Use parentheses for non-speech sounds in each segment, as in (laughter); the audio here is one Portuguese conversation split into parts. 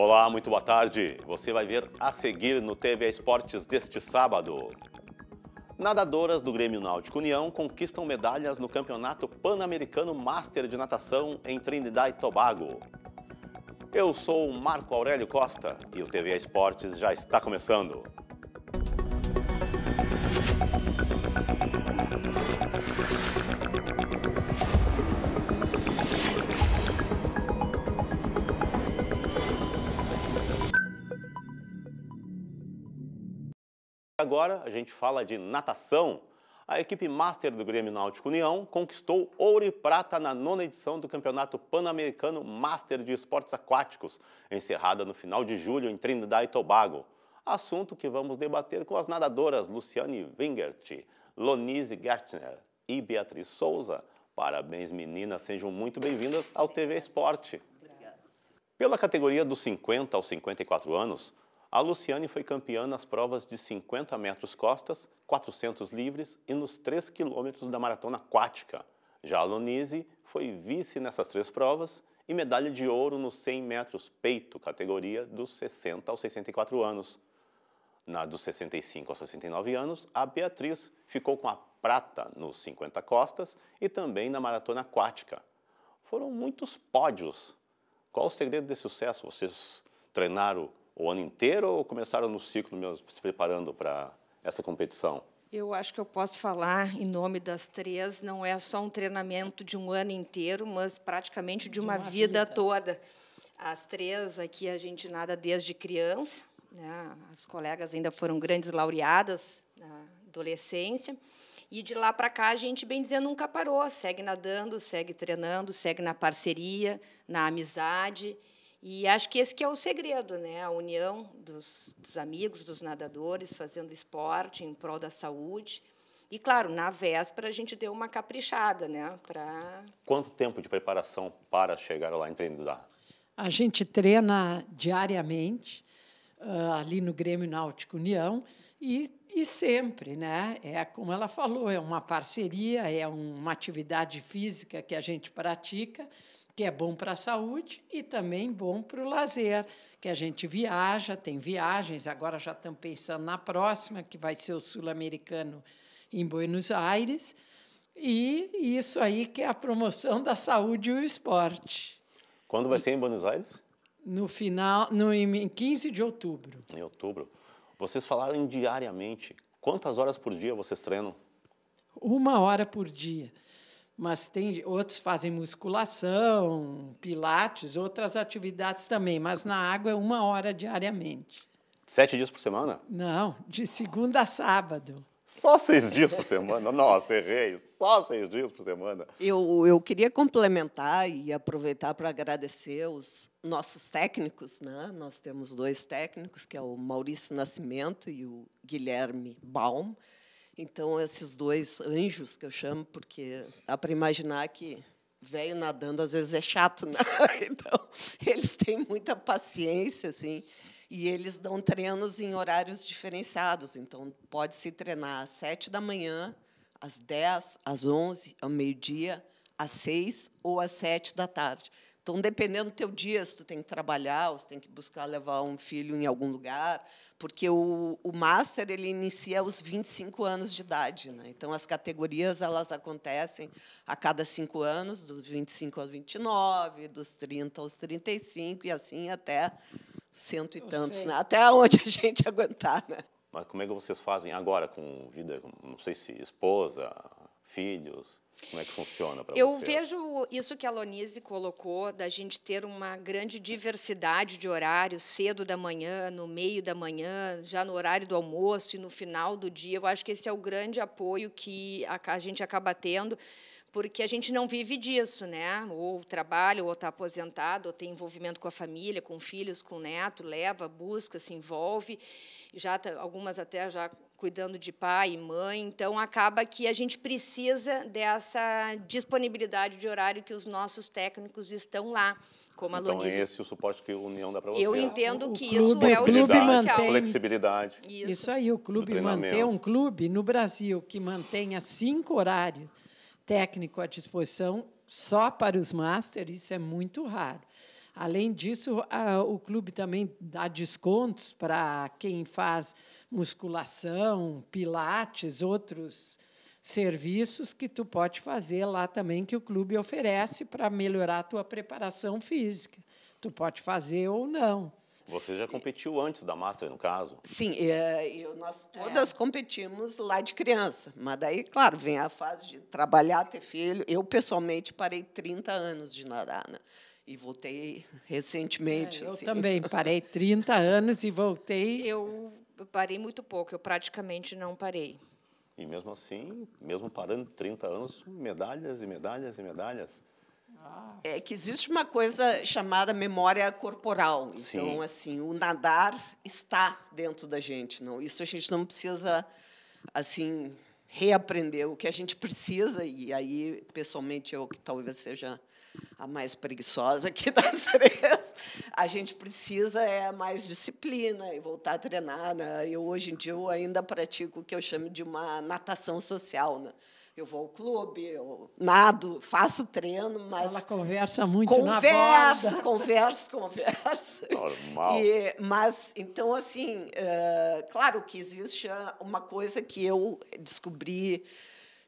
Olá, muito boa tarde. Você vai ver a seguir no TV Esportes deste sábado. Nadadoras do Grêmio Náutico União conquistam medalhas no Campeonato Pan-Americano Master de Natação em Trinidad e Tobago. Eu sou Marco Aurélio Costa e o TV Esportes já está começando. agora a gente fala de natação. A equipe master do Grêmio Náutico União conquistou ouro e prata na nona edição do Campeonato Pan-Americano Master de Esportes Aquáticos, encerrada no final de julho em Trinidad e Tobago. Assunto que vamos debater com as nadadoras Luciane Wingert, Lonise Gertner e Beatriz Souza. Parabéns, meninas, sejam muito bem-vindas ao TV Esporte. Obrigada. Pela categoria dos 50 aos 54 anos, a Luciane foi campeã nas provas de 50 metros costas, 400 livres e nos 3 quilômetros da maratona aquática. Já a Lonise foi vice nessas três provas e medalha de ouro nos 100 metros peito, categoria dos 60 aos 64 anos. Na dos 65 aos 69 anos, a Beatriz ficou com a prata nos 50 costas e também na maratona aquática. Foram muitos pódios. Qual o segredo desse sucesso? Vocês treinaram o ano inteiro ou começaram no ciclo mesmo, se preparando para essa competição? Eu acho que eu posso falar em nome das três. Não é só um treinamento de um ano inteiro, mas praticamente de uma, de uma vida, vida, toda. As três aqui a gente nada desde criança. Né? As colegas ainda foram grandes laureadas na adolescência. E de lá para cá a gente, bem dizer, nunca parou. Segue nadando, segue treinando, segue na parceria, na amizade. E acho que esse que é o segredo, né? A união dos, dos amigos, dos nadadores, fazendo esporte em prol da saúde. E claro, na véspera a gente deu uma caprichada, né? Pra... Quanto tempo de preparação para chegar lá em Trindade? A gente treina diariamente ah, ali no Grêmio Náutico União e, e sempre, né? É como ela falou, é uma parceria, é uma atividade física que a gente pratica que é bom para a saúde e também bom para o lazer, que a gente viaja, tem viagens, agora já estão pensando na próxima, que vai ser o Sul-Americano em Buenos Aires, e isso aí que é a promoção da saúde e o esporte. Quando vai e, ser em Buenos Aires? No final, no, em 15 de outubro. Em outubro. Vocês falaram diariamente. Quantas horas por dia vocês treinam? Uma hora por dia mas tem outros fazem musculação, pilates, outras atividades também, mas na água é uma hora diariamente. Sete dias por semana? Não, de segunda a sábado. Só seis dias por semana? Nossa, errei. Só seis dias por semana. Eu, eu queria complementar e aproveitar para agradecer os nossos técnicos. Né? Nós temos dois técnicos, que é o Maurício Nascimento e o Guilherme Baum então, esses dois anjos que eu chamo, porque dá para imaginar que velho nadando às vezes é chato, né? (laughs) Então, eles têm muita paciência, assim. E eles dão treinos em horários diferenciados. Então, pode se treinar às sete da manhã, às dez, às onze, ao meio-dia, às seis ou às sete da tarde. Então, dependendo do teu dia, se tu tem que trabalhar, ou se tem que buscar levar um filho em algum lugar, porque o, o master ele inicia aos 25 anos de idade, né? Então as categorias elas acontecem a cada cinco anos, dos 25 aos 29, dos 30 aos 35 e assim até cento e tantos, né? até onde a gente (laughs) aguentar, né? Mas como é que vocês fazem agora com vida, não sei se esposa, filhos? Como é que funciona para você? Eu vejo isso que a Lonise colocou, da gente ter uma grande diversidade de horários, cedo da manhã, no meio da manhã, já no horário do almoço e no final do dia. Eu acho que esse é o grande apoio que a gente acaba tendo porque a gente não vive disso, né? Ou trabalha, ou está aposentado, ou tem envolvimento com a família, com filhos, com neto, leva, busca, se envolve. Já tá, algumas até já cuidando de pai e mãe, então acaba que a gente precisa dessa disponibilidade de horário que os nossos técnicos estão lá. Como então, a Lonise... é esse o suporte que a União dá para você. Eu entendo o que clube, isso é o diferencial. Flexibilidade. Isso. isso aí, o clube mantém um clube no Brasil que mantenha cinco horários técnico à disposição só para os masters, isso é muito raro. Além disso, a, o clube também dá descontos para quem faz musculação, pilates, outros serviços que tu pode fazer lá também que o clube oferece para melhorar a tua preparação física. Tu pode fazer ou não. Você já competiu antes da Master, no caso? Sim, é, eu, nós todas é. competimos lá de criança. Mas daí, claro, vem a fase de trabalhar, ter filho. Eu, pessoalmente, parei 30 anos de nadar. Né? e voltei recentemente. É, eu assim. também (laughs) parei 30 anos e voltei. Eu parei muito pouco, eu praticamente não parei. E mesmo assim, mesmo parando 30 anos, medalhas e medalhas e medalhas. É que existe uma coisa chamada memória corporal. Então, Sim. assim, o nadar está dentro da gente, não? Isso a gente não precisa assim reaprender. O que a gente precisa e aí pessoalmente eu que talvez seja a mais preguiçosa aqui das (laughs) três. A gente precisa é mais disciplina e voltar a treinar. Né? Eu, hoje em dia, eu ainda pratico o que eu chamo de uma natação social. Né? Eu vou ao clube, eu nado, faço treino, mas. Ela conversa muito conversa, na borda. Conversa, conversa, (laughs) conversa. Normal. E, mas, então, assim, é, claro que existe uma coisa que eu descobri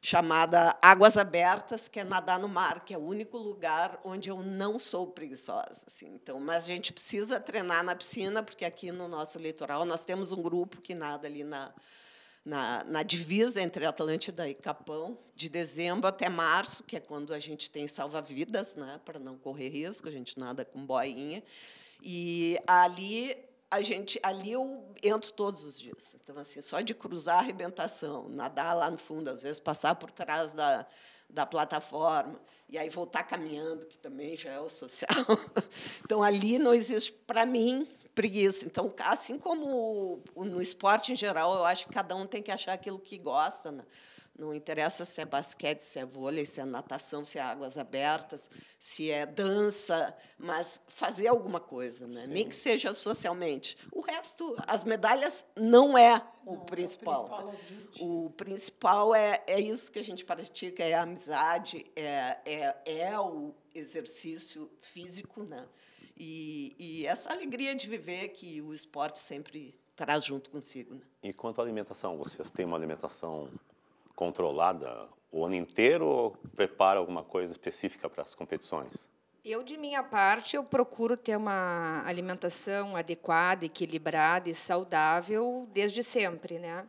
chamada Águas Abertas, que é nadar no mar, que é o único lugar onde eu não sou preguiçosa. Assim. Então, mas a gente precisa treinar na piscina, porque aqui no nosso litoral nós temos um grupo que nada ali na, na, na divisa entre Atlântida e Capão, de dezembro até março, que é quando a gente tem salva-vidas, né, para não correr risco, a gente nada com boinha. E ali a gente ali eu entro todos os dias. Então assim, só de cruzar a arrebentação, nadar lá no fundo, às vezes passar por trás da, da plataforma e aí voltar caminhando, que também já é o social. (laughs) Então ali não existe para mim preguiça. Então, assim como no esporte em geral, eu acho que cada um tem que achar aquilo que gosta. Né? Não interessa se é basquete, se é vôlei, se é natação, se é águas abertas, se é dança, mas fazer alguma coisa, né? nem que seja socialmente. O resto, as medalhas, não é o não, principal. É o principal, o principal é, é isso que a gente pratica, é a amizade, é, é, é o exercício físico. Né? E, e essa alegria de viver que o esporte sempre traz junto consigo. Né? E quanto à alimentação, vocês têm uma alimentação controlada o ano inteiro ou prepara alguma coisa específica para as competições? Eu, de minha parte, eu procuro ter uma alimentação adequada, equilibrada e saudável desde sempre, né?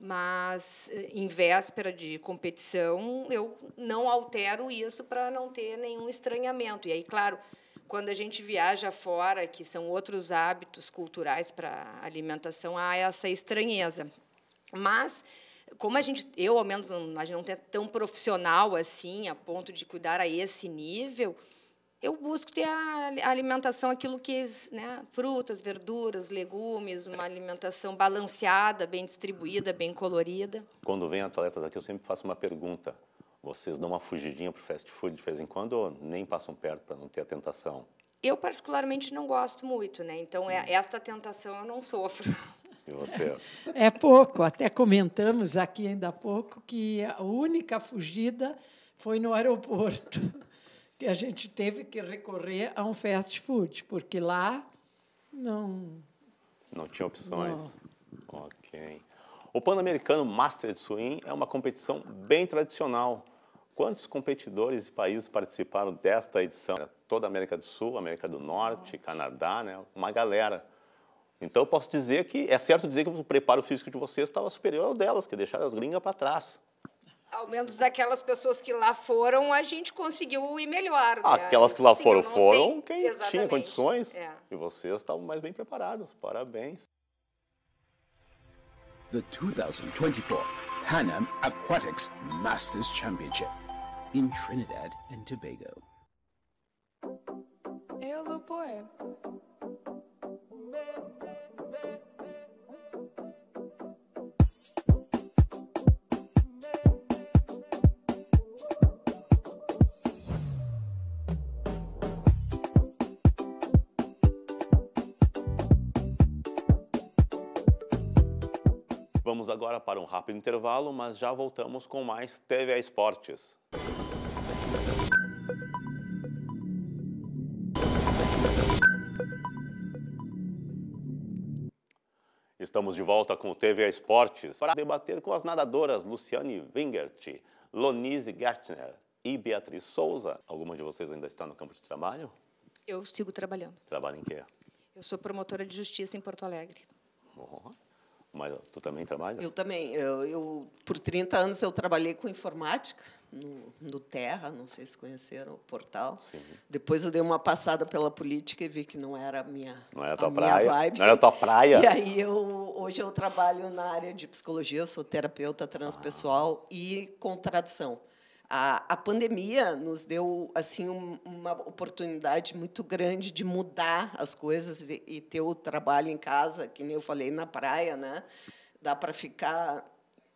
Mas eh, em véspera de competição, eu não altero isso para não ter nenhum estranhamento. E aí, claro, quando a gente viaja fora, que são outros hábitos culturais para alimentação, há ah, essa estranheza. Mas como a gente, eu ao menos, a gente não é tão profissional assim, a ponto de cuidar a esse nível, eu busco ter a alimentação aquilo que né, frutas, verduras, legumes, uma alimentação balanceada, bem distribuída, bem colorida. Quando vem atletas aqui, eu sempre faço uma pergunta. Vocês dão uma fugidinha para o fast food de vez em quando ou nem passam perto para não ter a tentação? Eu particularmente não gosto muito, né? Então é, hum. esta tentação eu não sofro você? É pouco. Até comentamos aqui ainda há pouco que a única fugida foi no aeroporto, (laughs) que a gente teve que recorrer a um fast food, porque lá não. Não tinha opções. Não. Ok. O Pan-Americano Master de Swing é uma competição bem tradicional. Quantos competidores e países participaram desta edição? Toda a América do Sul, América do Norte, Canadá, né? Uma galera. Então, eu posso dizer que, é certo dizer que o preparo físico de vocês estava superior ao delas, que deixaram as gringas para trás. Ao menos daquelas pessoas que lá foram, a gente conseguiu ir melhor. Né? Aquelas que lá assim, foram, foram quem Exatamente. tinha condições. É. E vocês estavam mais bem preparados. Parabéns. The 2024 Panam Aquatics Masters Championship in Trinidad and Tobago. Eu, Lupoé. Vamos agora para um rápido intervalo, mas já voltamos com mais TVA Esportes. Estamos de volta com o TVA Esportes para debater com as nadadoras Luciane Wingert, Lonise Gertner e Beatriz Souza. Alguma de vocês ainda está no campo de trabalho? Eu sigo trabalhando. Trabalho em quê? Eu sou promotora de justiça em Porto Alegre. Oh. Mas tu também trabalha? Eu também. Eu, eu, por 30 anos eu trabalhei com informática no, no Terra, não sei se conheceram o portal. Sim. Depois eu dei uma passada pela política e vi que não era a minha, não era a tua praia. vibe. Não era a tua praia. E aí eu hoje eu trabalho na área de psicologia, sou terapeuta ah. transpessoal ah. e com tradução a, a pandemia nos deu assim um, uma oportunidade muito grande de mudar as coisas e, e, ter o trabalho em casa, que nem eu falei na praia, né? Dá para ficar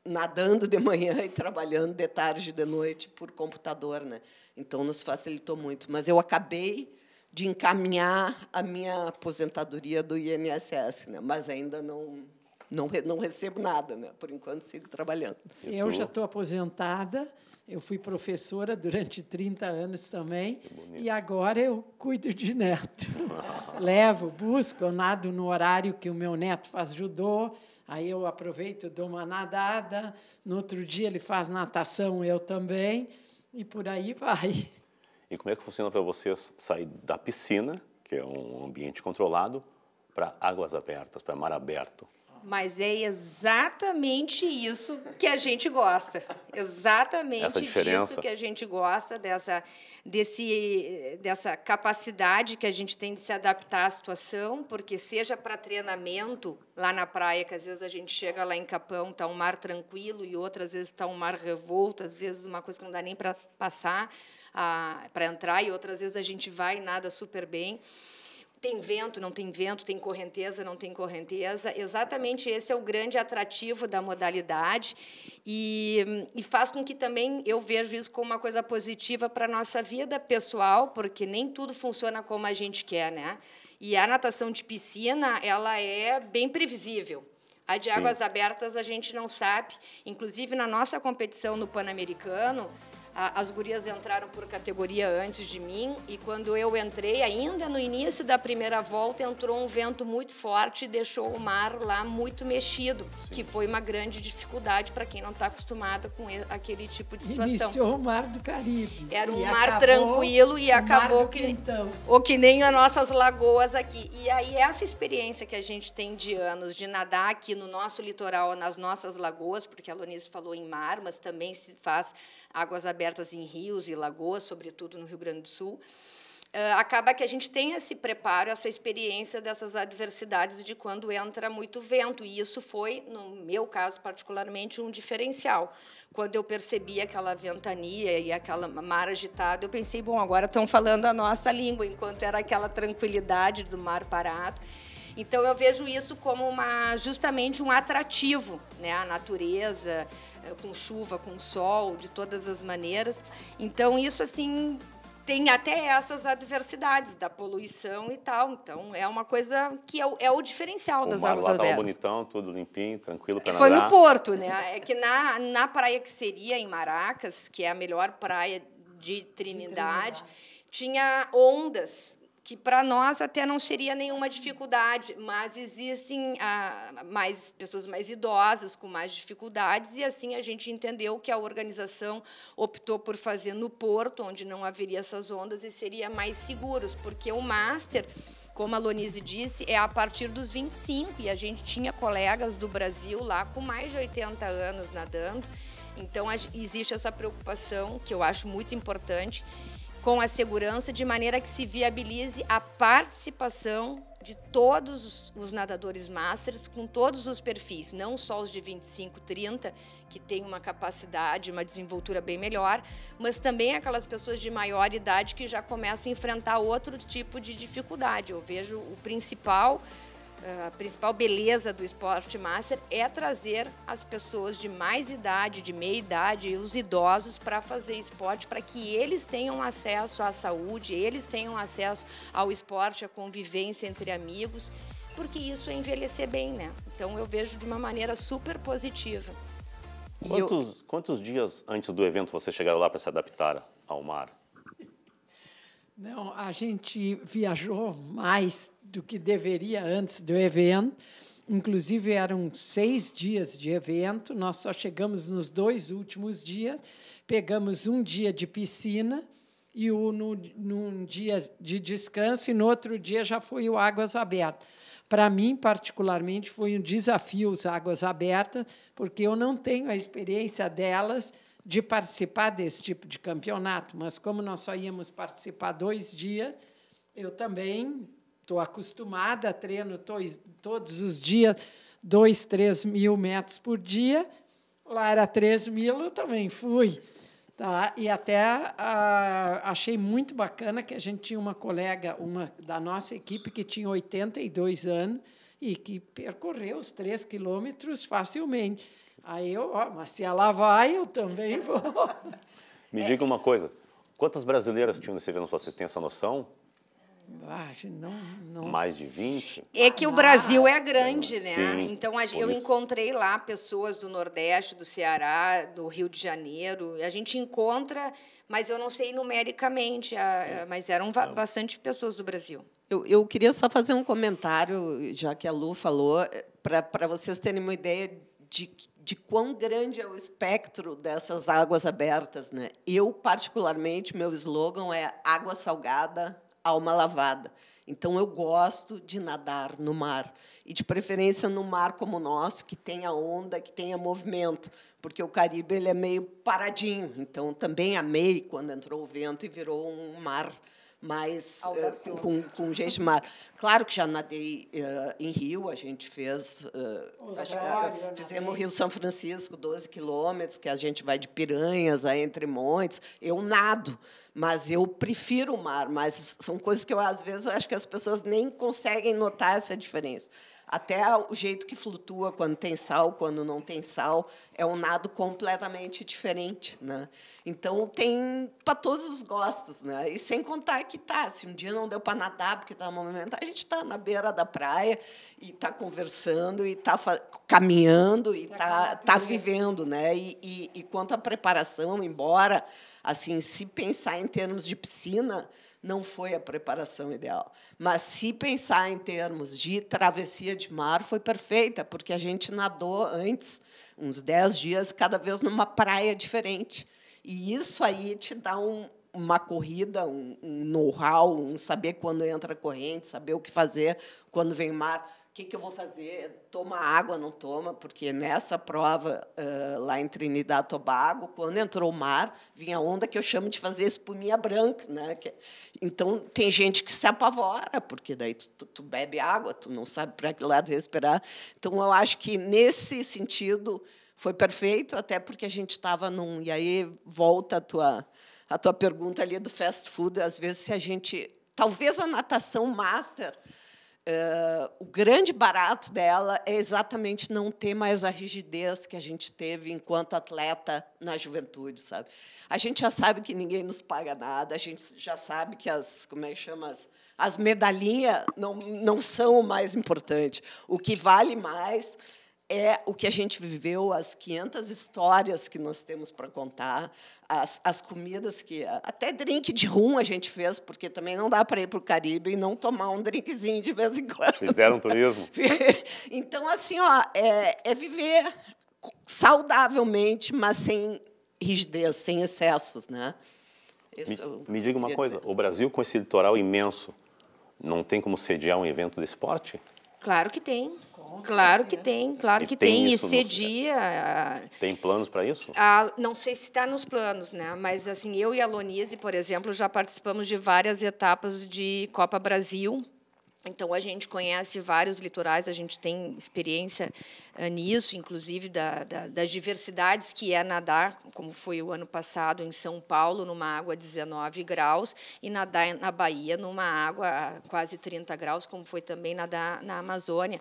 nadando de (laughs) manhã e trabalhando de tarde e de noite por computador, né? Então nos facilitou muito, mas eu acabei de encaminhar a minha aposentadoria do INSS, né? Mas ainda não não, não recebo nada, né? Por enquanto sigo trabalhando. Eu, eu já estou aposentada, eu fui professora durante 30 anos também e agora eu cuido de neto. (laughs) Levo, busco, eu nado no horário que o meu neto faz judô, aí eu aproveito, dou uma nadada, no outro dia ele faz natação, eu também, e por aí vai. E como é que funciona para vocês sair da piscina, que é um ambiente controlado, para águas abertas, para mar aberto? Mas é exatamente isso que a gente gosta. Exatamente disso que a gente gosta, dessa, desse, dessa capacidade que a gente tem de se adaptar à situação, porque seja para treinamento lá na praia, que às vezes a gente chega lá em Capão, está um mar tranquilo e outras vezes está um mar revolto, às vezes uma coisa que não dá nem para passar, ah, para entrar, e outras vezes a gente vai e nada super bem tem vento, não tem vento, tem correnteza, não tem correnteza. Exatamente esse é o grande atrativo da modalidade e, e faz com que também eu vejo isso como uma coisa positiva para a nossa vida pessoal, porque nem tudo funciona como a gente quer, né? E a natação de piscina, ela é bem previsível. A de águas Sim. abertas a gente não sabe. Inclusive, na nossa competição no Pan-Americano, as gurias entraram por categoria antes de mim e quando eu entrei, ainda no início da primeira volta, entrou um vento muito forte e deixou o mar lá muito mexido, Sim. que foi uma grande dificuldade para quem não está acostumada com aquele tipo de situação. Iniciou o mar do Caribe. Era um mar tranquilo e acabou que, ou que nem as nossas lagoas aqui. E aí essa experiência que a gente tem de anos de nadar aqui no nosso litoral, nas nossas lagoas, porque a Lonice falou em mar, mas também se faz águas abertas abertas em rios e lagoas, sobretudo no Rio Grande do Sul, eh, acaba que a gente tem esse preparo, essa experiência dessas adversidades de quando entra muito vento. E isso foi, no meu caso particularmente, um diferencial. Quando eu percebi aquela ventania e aquela mar agitada, eu pensei, bom, agora estão falando a nossa língua, enquanto era aquela tranquilidade do mar parado. Então eu vejo isso como uma, justamente um atrativo, né? A natureza, eh, com chuva, com sol, de todas as maneiras. Então isso assim tem até essas adversidades da poluição e tal. Então, é uma coisa que é o, é o diferencial o das mar, águas lá abertas. Tava bonitão, tudo limpinho, tranquilo para é, Foi no Porto, né? É que na, na praia que seria em Maracas, que é a melhor praia de Trinidade, de Trinidade. tinha ondas que para nós até não seria nenhuma dificuldade, mas existem ah, mais pessoas mais idosas com mais dificuldades e assim a gente entendeu que a organização optou por fazer no Porto, onde não haveria essas ondas e seria mais seguros, porque o master como a Lonise disse, é a partir dos 25 e a gente tinha colegas do Brasil lá com mais de 80 anos nadando. Então existe essa preocupação que eu acho muito importante com a segurança, de maneira que se viabilize a participação de todos os nadadores masters com todos os perfis, não só os de 25, 30, que têm uma capacidade, uma desenvoltura bem melhor, mas também aquelas pessoas de maior idade que já começam a enfrentar outro tipo de dificuldade. Eu vejo o principal a principal beleza do esporte master é trazer as pessoas de mais idade, de meia idade e os idosos para fazer esporte, para que eles tenham acesso à saúde, eles tenham acesso ao esporte, à convivência entre amigos, porque isso é envelhecer bem, né? Então eu vejo de uma maneira super positiva. Quantos, eu... quantos dias antes do evento você chegaram lá para se adaptar ao mar? Não, a gente viajou mais do que deveria antes do evento. Inclusive, eram seis dias de evento, nós só chegamos nos dois últimos dias, pegamos um dia de piscina e um no, num dia de descanso, e no outro dia já foi o Águas Abertas. Para mim, particularmente, foi um desafio as Águas Abertas, porque eu não tenho a experiência delas de participar desse tipo de campeonato, mas como nós só íamos participar dois dias, eu também estou acostumada, treino dois, todos os dias, dois, três mil metros por dia. Lá era três mil, eu também fui. Tá? E até ah, achei muito bacana que a gente tinha uma colega, uma da nossa equipe, que tinha 82 anos e que percorreu os três quilômetros facilmente. Aí eu, ó, mas se ela vai, eu também (laughs) vou. Me diga uma coisa, quantas brasileiras tinham nesse evento? Vocês têm essa noção? Acho, não, não. Mais de 20? É que o Brasil é Nossa. é grande, né? Sim, então a, eu encontrei lá pessoas do Nordeste, do Ceará, do Rio de Janeiro. A gente encontra, mas eu não sei numericamente, a, a, mas eram bastante pessoas do Brasil. Eu, eu queria só fazer um comentário, já que a Lu falou, eh, para vocês terem uma ideia de de quão grande é o espectro dessas águas abertas. Né? Eu, particularmente, meu slogan é água salgada, alma lavada. Então, eu gosto de nadar no mar, e de preferência no mar como o nosso, que tenha onda, que tenha movimento, porque o Caribe ele é meio paradinho. Então, também amei quando entrou o vento e virou um mar mais uh, com, com gente mar, Claro que já nadei uh, em Rio, a gente fez. Uh, fizemos Rio São Francisco, 12 quilômetros, que a gente vai de Piranhas a Entre Montes. Eu nado, mas eu prefiro o mar. Mas são coisas que eu, às vezes, acho que as pessoas nem conseguem notar essa diferença até o jeito que flutua quando tem sal, quando não tem sal, é um nado completamente diferente, né? Então tem para todos os gostos, né? E sem contar que tá, se um dia não deu para nadar porque tá movimentado, a gente está na beira da praia e está conversando e está caminhando e está tá, tá, tá vivendo, né? E, e, e quanto à preparação, embora assim, se pensar em termos de piscina, não foi a preparação ideal. Mas se pensar em termos de travessia de mar, foi perfeita, porque a gente nadou antes uns 10 dias, cada vez numa praia diferente. E isso aí te dá um, uma corrida, um, um know-how, um saber quando entra corrente, saber o que fazer quando vem mar que, que eu vou fazer? Toma água, não toma? Porque nessa prova uh, lá em Trinidad e Tobago, quando entrou o mar, vinha onda que eu chamo de fazer espuminha branca. Né? Que, então, tem gente que se apavora, porque daí tu, tu, tu bebe água, tu não sabe para que lado respirar. Então, eu acho que, nesse sentido, foi perfeito, até porque a gente estava num... E aí, volta a tua, a tua pergunta ali do fast food. Às vezes, se a gente... Talvez a natação master Uh, o grande barato dela é exatamente não ter mais a rigidez que a gente teve enquanto atleta na juventude, sabe? A gente já sabe que ninguém nos paga nada, a gente já sabe que as, como é que chama, as, as medalhinhas não, não são o mais importante. O que vale mais é o que a gente viveu, as 500 histórias que nós temos para contar, as, as comidas que. Até drink de rum a gente fez, porque também não dá para ir para o Caribe e não tomar um drinkzinho de vez em quando. Fizeram turismo. (laughs) então, assim, ó, é, é viver saudavelmente, mas sem rigidez, sem excessos. Né? Isso me, me diga uma coisa: dizer. o Brasil, com esse litoral imenso, não tem como sediar um evento desse porte? Claro que tem. Claro que tem, claro e que tem. tem. E cedia. No... Ah, tem planos para isso? A, ah, não sei se está nos planos, né? Mas assim, eu e a Lonise, por exemplo, já participamos de várias etapas de Copa Brasil então, a gente conhece vários litorais, a gente tem experiência eh, nisso, inclusive da, da, das diversidades que é nadar, como foi o ano passado em São Paulo, numa água 19 graus, e nadar na Bahia, numa água quase 30 graus, como foi também nadar na Amazônia.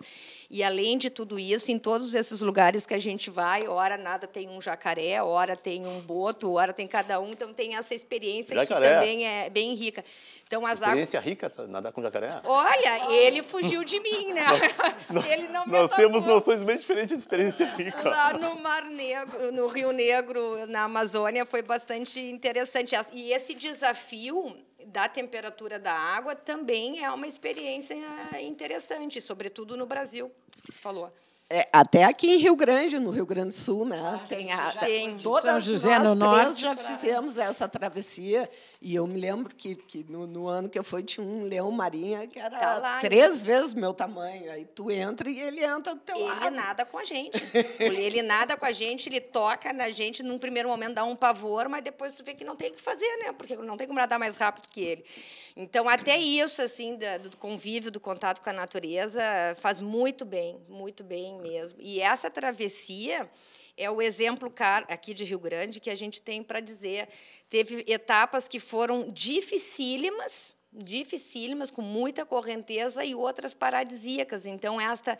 E, além de tudo isso, em todos esses lugares que a gente vai, ora nada tem um jacaré, ora tem um boto, ora tem cada um, então tem essa experiência jacaré. que também é bem rica. Então as Experiência rica nadar com jacaré? Olha, ele fugiu de mim, né? (laughs) nós, ele não me Nós atacou. temos noções bem diferentes de experiência (laughs) rica. Lá no Mar Negro, no Rio Negro, na Amazônia, foi bastante interessante. E esse desafio da temperatura da água também é uma experiência interessante, sobretudo no Brasil. Falou. É, até aqui em Rio Grande, no Rio Grande do Sul, né? Ah, tem a, tem. Todas São José nós no Norte. já fizemos essa travessia. E eu me lembro que, que no, no ano que eu fui, tinha um leão marinha que era tá lá, três então. vezes o meu tamanho. Aí tu entra e ele entra do teu ele lado. Ele nada com a gente. (laughs) ele nada com a gente, ele toca na gente. Num primeiro momento dá um pavor, mas depois tu vê que não tem o que fazer, né? Porque não tem como nadar mais rápido que ele. Então, até isso, assim, do convívio, do contato com a natureza, faz muito bem, muito bem mesmo. E essa travessia é o exemplo aqui de Rio Grande que a gente tem para dizer. Teve etapas que foram dificílimas, dificílimas, com muita correnteza e outras paradisíacas. Então, esta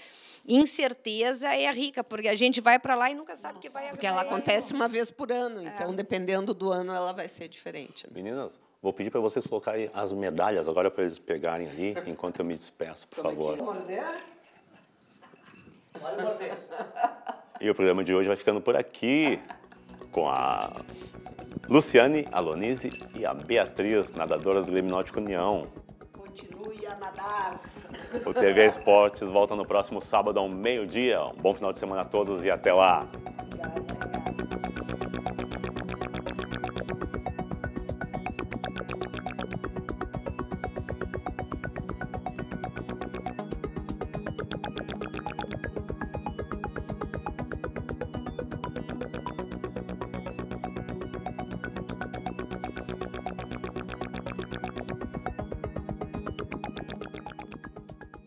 incerteza é rica, porque a gente vai para lá e nunca sabe o que vai acontecer. Porque ela acontece uma vez por ano, é. então, é. dependendo do ano, ela vai ser diferente. Né? Meninas, vou pedir para vocês colocarem as medalhas agora para eles pegarem ali, enquanto eu me despeço, por Como favor. Aqui, e o programa de hoje vai ficando por aqui com a Luciane, a Lonise e a Beatriz, nadadoras do Grêmio União. Continue a nadar. O TV Esportes volta no próximo sábado ao meio-dia. Um bom final de semana a todos e até lá.